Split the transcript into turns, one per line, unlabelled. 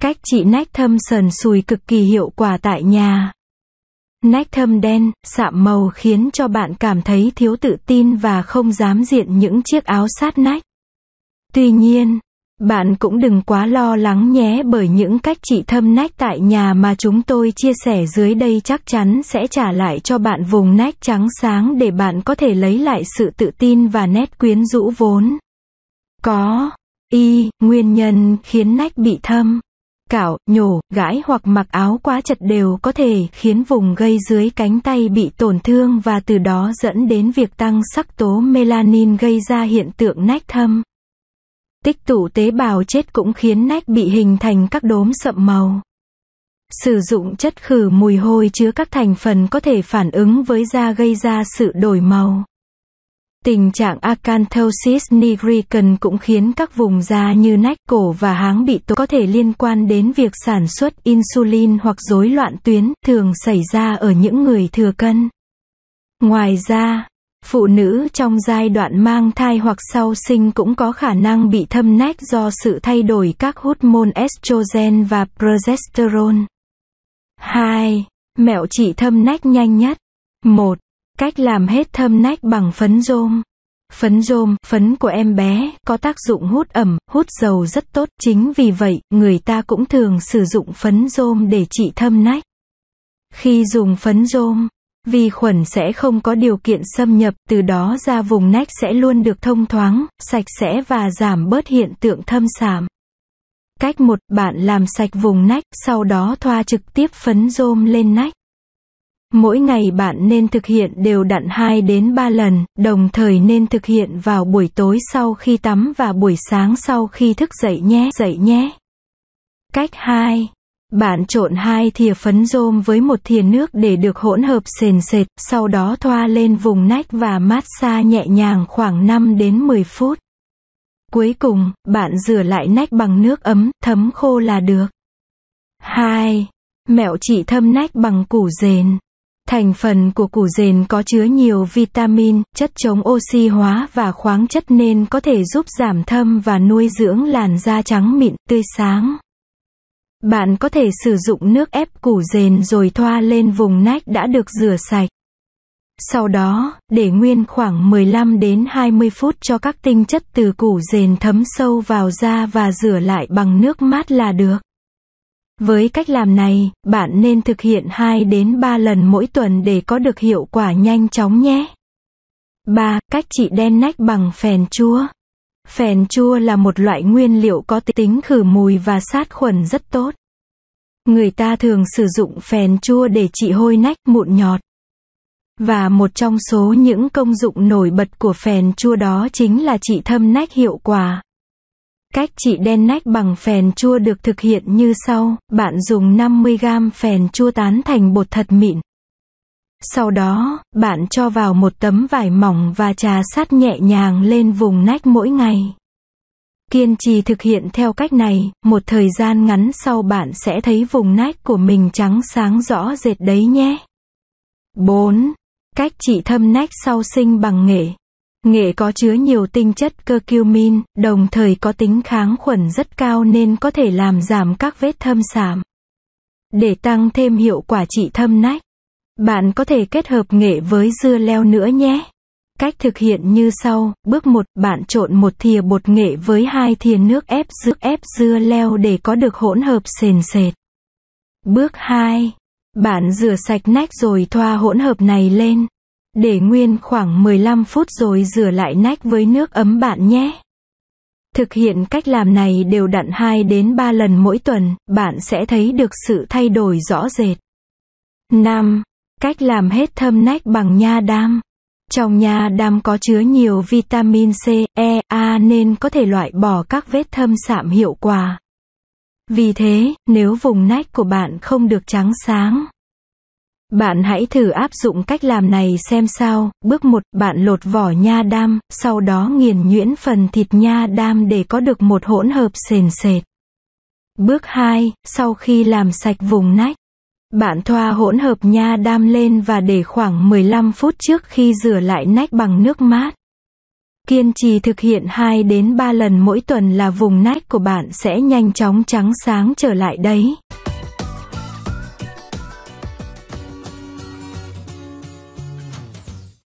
Cách trị nách thâm sần sùi cực kỳ hiệu quả tại nhà. Nách thâm đen, sạm màu khiến cho bạn cảm thấy thiếu tự tin và không dám diện những chiếc áo sát nách. Tuy nhiên, bạn cũng đừng quá lo lắng nhé bởi những cách trị thâm nách tại nhà mà chúng tôi chia sẻ dưới đây chắc chắn sẽ trả lại cho bạn vùng nách trắng sáng để bạn có thể lấy lại sự tự tin và nét quyến rũ vốn. Có y nguyên nhân khiến nách bị thâm cạo nhổ gãi hoặc mặc áo quá chật đều có thể khiến vùng gây dưới cánh tay bị tổn thương và từ đó dẫn đến việc tăng sắc tố melanin gây ra hiện tượng nách thâm tích tụ tế bào chết cũng khiến nách bị hình thành các đốm sậm màu. Sử dụng chất khử mùi hôi chứa các thành phần có thể phản ứng với da gây ra sự đổi màu. Tình trạng acanthosis nigricans cũng khiến các vùng da như nách, cổ và háng bị tổn có thể liên quan đến việc sản xuất insulin hoặc rối loạn tuyến, thường xảy ra ở những người thừa cân. Ngoài ra, Phụ nữ trong giai đoạn mang thai hoặc sau sinh cũng có khả năng bị thâm nách do sự thay đổi các hormone estrogen và progesterone. 2. Mẹo trị thâm nách nhanh nhất. 1. Cách làm hết thâm nách bằng phấn rôm. Phấn rôm, phấn của em bé, có tác dụng hút ẩm, hút dầu rất tốt. Chính vì vậy, người ta cũng thường sử dụng phấn rôm để trị thâm nách. Khi dùng phấn rôm, vi khuẩn sẽ không có điều kiện xâm nhập, từ đó ra vùng nách sẽ luôn được thông thoáng, sạch sẽ và giảm bớt hiện tượng thâm sạm. Cách 1, bạn làm sạch vùng nách, sau đó thoa trực tiếp phấn rôm lên nách. Mỗi ngày bạn nên thực hiện đều đặn 2 đến 3 lần, đồng thời nên thực hiện vào buổi tối sau khi tắm và buổi sáng sau khi thức dậy nhé, dậy nhé. Cách 2 bạn trộn hai thìa phấn rôm với một thìa nước để được hỗn hợp sền sệt, sau đó thoa lên vùng nách và mát xa nhẹ nhàng khoảng 5 đến 10 phút. Cuối cùng, bạn rửa lại nách bằng nước ấm, thấm khô là được. 2. Mẹo trị thâm nách bằng củ dền. Thành phần của củ dền có chứa nhiều vitamin, chất chống oxy hóa và khoáng chất nên có thể giúp giảm thâm và nuôi dưỡng làn da trắng mịn, tươi sáng. Bạn có thể sử dụng nước ép củ dền rồi thoa lên vùng nách đã được rửa sạch. Sau đó, để nguyên khoảng 15 đến 20 phút cho các tinh chất từ củ dền thấm sâu vào da và rửa lại bằng nước mát là được. Với cách làm này, bạn nên thực hiện 2 đến 3 lần mỗi tuần để có được hiệu quả nhanh chóng nhé. 3. Cách trị đen nách bằng phèn chua Phèn chua là một loại nguyên liệu có tính khử mùi và sát khuẩn rất tốt. Người ta thường sử dụng phèn chua để trị hôi nách mụn nhọt. Và một trong số những công dụng nổi bật của phèn chua đó chính là trị thâm nách hiệu quả. Cách trị đen nách bằng phèn chua được thực hiện như sau, bạn dùng 50g phèn chua tán thành bột thật mịn. Sau đó, bạn cho vào một tấm vải mỏng và trà sát nhẹ nhàng lên vùng nách mỗi ngày. Kiên trì thực hiện theo cách này, một thời gian ngắn sau bạn sẽ thấy vùng nách của mình trắng sáng rõ rệt đấy nhé. 4. Cách trị thâm nách sau sinh bằng nghệ. Nghệ có chứa nhiều tinh chất curcumin, đồng thời có tính kháng khuẩn rất cao nên có thể làm giảm các vết thâm sạm. Để tăng thêm hiệu quả trị thâm nách, bạn có thể kết hợp nghệ với dưa leo nữa nhé. Cách thực hiện như sau, bước 1, bạn trộn một thìa bột nghệ với hai thìa nước ép dưa, ép dưa leo để có được hỗn hợp sền sệt. Bước 2, bạn rửa sạch nách rồi thoa hỗn hợp này lên. Để nguyên khoảng 15 phút rồi rửa lại nách với nước ấm bạn nhé. Thực hiện cách làm này đều đặn 2 đến 3 lần mỗi tuần, bạn sẽ thấy được sự thay đổi rõ rệt. 5. Cách làm hết thâm nách bằng nha đam. Trong nha đam có chứa nhiều vitamin C, E, A nên có thể loại bỏ các vết thâm sạm hiệu quả. Vì thế, nếu vùng nách của bạn không được trắng sáng, bạn hãy thử áp dụng cách làm này xem sao. Bước 1, bạn lột vỏ nha đam, sau đó nghiền nhuyễn phần thịt nha đam để có được một hỗn hợp sền sệt. Bước 2, sau khi làm sạch vùng nách, bạn thoa hỗn hợp nha đam lên và để khoảng 15 phút trước khi rửa lại nách bằng nước mát. Kiên trì thực hiện 2 đến 3 lần mỗi tuần là vùng nách của bạn sẽ nhanh chóng trắng sáng trở lại đấy.